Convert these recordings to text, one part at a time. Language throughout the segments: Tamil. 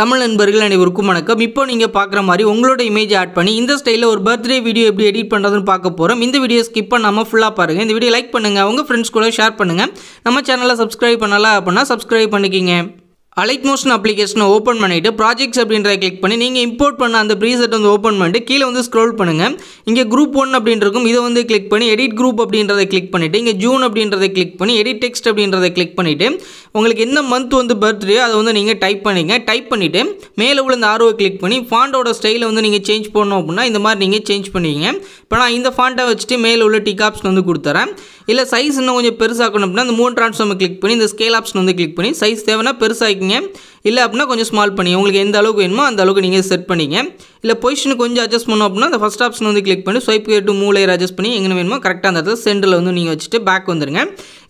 தமிழ் நண்பர்கள் அனைவருக்கும் வணக்கம் இப்போ நீங்கள் பார்க்குற மாதிரி உங்களோட இமேஜ் ஆட் பண்ணி இந்த ஸ்டைலில் ஒரு பர்த்டே வீடியோ எப்படி எடிட் பண்ணுறதுன்னு பார்க்க போகிறோம் இந்த வீடியோ ஸ்கிப் பண்ணாமல் ஃபுல்லாக பாருங்கள் இந்த வீடியோ லைக் பண்ணுங்கள் உங்கள் ஃப்ரெண்ட்ஸ் கூட ஷேர் பண்ணுங்கள் நம்ம சேனலில் சப்ஸ்கிரைப் பண்ணலாம் அப்படின்னா சப்ஸ்கிரைப் பண்ணிக்கிங்க அலைட் மோஷன் அப்ளிகேஷனை ஓப்பன் பண்ணிவிட்டு ப்ராஜெக்ட்ஸ் அப்படின்றத கிளிக் பண்ணி நீங்கள் இம்போர்ட் பண்ண அந்த ப்ரீசெட் வந்து ஓப்பன் பண்ணிட்டு கீழே வந்து ஸ்க்ரோல் பண்ணுங்கள் இங்கே குரூப் ஒன் இருக்கும் இதை வந்து கிளிக் பண்ணி எடிட் குரூப் அப்படின்றத கிளிக் பண்ணிவிட்டு இங்கே ஜூன் அப்படின்றத கிளிக் பண்ணி எடிட் டெக்ஸ்ட் அப்படின்றத கிளிக் பண்ணிவிட்டு உங்களுக்கு எந்த மந்த் வந்து பர்த்டே அதை வந்து நீங்கள் டைப் பண்ணிங்க டைப் பண்ணிவிட்டு மேலே உள்ள இந்த ஆர்வை கிளிக் பண்ணி ஃபாண்டோட ஸ்டைலை வந்து நீங்கள் சேஞ்ச் பண்ணணும் அப்படின்னா இந்த மாதிரி நீங்கள் சேஞ்ச் பண்ணிக்கிங்க இப்போ நான் இந்த ஃபாண்டை வச்சுட்டு மேலே உள்ள டிக் ஆப்ஷன் வந்து கொடுத்துறேன் இல்லை சைஸ் இன்னும் கொஞ்சம் பெருசாக்கணும் அப்படின்னா இந்த மூணு ட்ரான்ஸ்ஃபார்மை கிளிக் பண்ணி இந்த ஸ்கேல் ஆப்ஷன் வந்து கிளிக் பண்ணி சைஸ் தேவைன்னா பெருசாக பண்ணிக்கோங்க இல்லை அப்படின்னா கொஞ்சம் ஸ்மால் பண்ணி உங்களுக்கு எந்த அளவுக்கு வேணுமோ அந்த அளவுக்கு நீங்கள் செட் பண்ணிங்க இல்லை பொசிஷன் கொஞ்சம் அட்ஜஸ்ட் பண்ணோம் அப்படின்னா அந்த ஃபஸ்ட் ஆப்ஷன் வந்து கிளிக் பண்ணி ஸ்வைப் கேட்டு மூலையர் அட்ஜஸ்ட் பண்ணி எங்கே வேணுமோ கரெக்டாக அந்த இடத்துல சென்டரில் வந்து நீங்கள் வச்சுட்டு பேக் வந்துடுங்க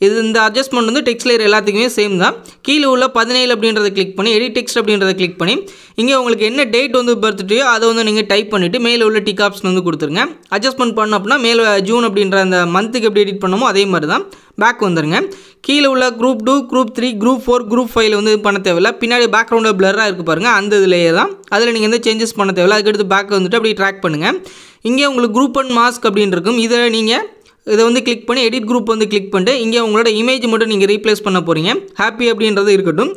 இது இந்த அட்ஜஸ்ட்மெண்ட் வந்து டெக்ஸ்ட் லேயர் எல்லாத்துக்குமே சேம் தான் கீழே உள்ள பதினேழு அப்படின்றத கிளிக் பண்ணி எடிட் டெக்ஸ்ட் அப்படின்றத கிளிக் பண்ணி இங்கே உங்களுக்கு என்ன டேட் வந்து பர்த்டேயோ அதை வந்து நீங்கள் டைப் பண்ணிவிட்டு மேலே உள்ள டிக் ஆப்ஷன் வந்து கொடுத்துருங்க அட்ஜஸ்ட்மெண்ட் பண்ணோம் அப்படின்னா மேலே ஜூன் அப்படின்ற அந்த மந்த்துக்கு எப்படி எடிட் பண்ணமோ அதே மாதிரி தான் பேக் வந்துருங்க கீழே உள்ள group two group three group four group five வந்து பண்ண தேவையில்ல பின்னாடி பேக்ரவுண்டில் பிளராக இருக்குது பாருங்கள் அந்த இதுலேயே தான் அதில் நீங்கள் வந்து சேஞ்சஸ் பண்ண தேவையில்ல அதுக்கடுத்து பேக் வந்துட்டு அப்படி ட்ராக் பண்ணுங்கள் இங்கே உங்களுக்கு குரூப் அண்ட் மாஸ்க் அப்படின்னு இருக்கும் இதை நீங்கள் இதை வந்து கிளிக் பண்ணி எடிட் குரூப் வந்து கிளிக் பண்ணிட்டு இங்கே உங்களோட இமேஜ் மட்டும் நீங்கள் ரீப்ளேஸ் பண்ண போகிறீங்க ஹாப்பி அப்படின்றது இருக்கட்டும்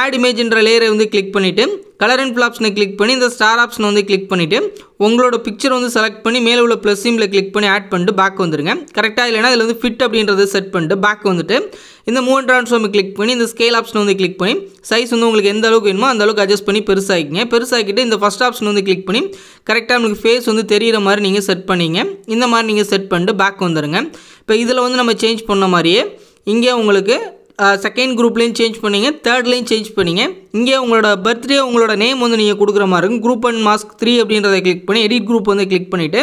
ஆட் இமேஜ்ன்ற லேயரை வந்து கிளிக் பண்ணிவிட்டு கலர் அண்ட் ஃபிளாப்ஷனை கிளிக் பண்ணி இந்த ஸ்டார் ஆப்ஷனை வந்து கிளிக் பண்ணிவிட்டு உங்களோட பிக்சர் வந்து செலக்ட் பண்ணி மேலே உள்ள ப்ளஸ் சீமில் கிளிக் பண்ணி ஆட் பண்ணிட்டு பேக் வந்துடுங்க கரெக்டாக இல்லைனா இதில் வந்து ஃபிட் அப்படின்றத செட் பண்ணிட்டு பேக் வந்துட்டு இந்த மூன்றான் ட்ரான்ஸ்ஃபார்மை கிளிக் பண்ணி இந்த ஸ்கேல் ஆப்ஷனை வந்து கிளிக் பண்ணி சைஸ் வந்து உங்களுக்கு எந்த அளவுக்கு வேணுமோ அந்த அளவுக்கு அட்ஜஸ்ட் பண்ணி பெருசாகிக்கிங்க பெருசாகிட்டு இந்த ஃபஸ்ட் ஆப்ஷன் வந்து கிளிக் பண்ணி கரெக்டாக உங்களுக்கு ஃபேஸ் வந்து தெரிகிற மாதிரி நீங்கள் செட் பண்ணிங்க இந்த மாதிரி நீங்கள் செட் பண்ணிட்டு பேக் வந்துடுங்க இப்போ இதில் வந்து நம்ம சேஞ்ச் பண்ண மாதிரியே இங்கே உங்களுக்கு செகண்ட் குரூப்லேயும் சேஞ்ச் பண்ணிங்க தேர்ட்லேயும் சேஞ்ச் பண்ணிங்க இங்கே உங்களோட பர்த்டே உங்களோட நேம் வந்து நீங்கள் கொடுக்குற மாதிரி இருக்கும் குரூப் அண்ட் மாஸ்க் த்ரீ அப்படின்றத கிளிக் பண்ணி எடிட் குரூப் வந்து கிளிக் பண்ணிவிட்டு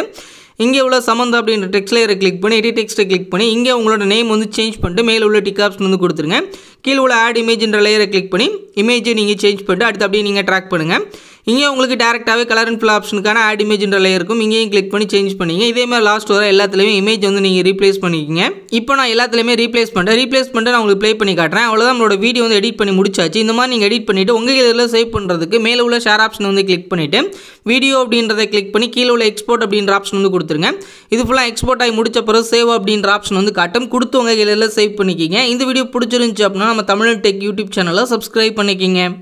இங்கே உள்ள சம்மந்த அப்படின்ற டெக்ஸ்ட்லேயே லேயரை கிளிக் பண்ணி எடிட் டெக்ஸ்ட்டை கிளிக் பண்ணி இங்கே உங்களோட நேம் வந்து சேஞ்ச் பண்ணிட்டு மேலே உள்ள டிக் ஆப்ஷன் வந்து கொடுத்துருங்க கீழே உள்ள ஆட் இமேஜ்ன்ற லேயரை கிளிக் பண்ணி இமேஜை நீங்கள் சேஞ்ச் பண்ணிட்டு அடுத்து அப்படியே நீங்கள் ட்ராக் பண்ணுங்கள் இங்கே உங்களுக்கு டேரெக்டாகவே கலர் அண்ட் ஃபில் ஆப்ஷனுக்கான ஆட் இமேஜ்ன்ற லேயர் இருக்கும் இங்கேயும் கிளிக் பண்ணி சேஞ்ச் பண்ணிங்க இதே மாதிரி லாஸ்ட் வர எல்லாத்துலேயுமே இமேஜ் வந்து நீங்கள் ரீப்ளேஸ் பண்ணிக்கிங்க இப்போ நான் எல்லாத்துலேயுமே ரீப்ளேஸ் பண்ணுறேன் ரீப்ளேஸ் பண்ணிட்டு நான் உங்களுக்கு ப்ளே பண்ணி காட்டுறேன் அவ்வளோதான் நம்மளோட வீடியோ வந்து எடிட் பண்ணி முடிச்சாச்சு இந்த மாதிரி நீங்கள் எடிட் பண்ணிவிட்டு உங்கள் இதில் சேவ் பண்ணுறதுக்கு மேலே உள்ள ஷேர் ஆப்ஷன் வந்து கிளிக் பண்ணிவிட்டு வீடியோ அப்படின்றத கிளிக் பண்ணி கீழே உள்ள எக்ஸ்போர்ட் அப்படின்ற ஆப்ஷன் வந்து கொடுத்துருங்க இது ஃபுல்லாக எக்ஸ்போர்ட் ஆகி முடிச்ச பிறகு சேவ் அப்படின்ற ஆப்ஷன் வந்து காட்டும் கொடுத்து உங்கள் இதில் சேவ் பண்ணிக்கிங்க இந்த வீடியோ பிடிச்சிருந்துச்சு அப்படின்னா நம்ம தமிழ் டெக் யூடியூப் சேனலை சப்ஸ்கிரைப் பண்ணிக்கிங்க